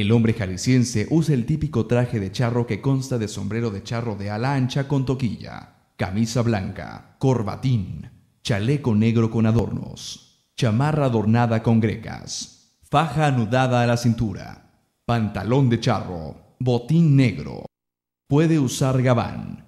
El hombre jalisciense usa el típico traje de charro que consta de sombrero de charro de ala ancha con toquilla, camisa blanca, corbatín, chaleco negro con adornos, chamarra adornada con grecas, faja anudada a la cintura, pantalón de charro, botín negro. Puede usar gabán,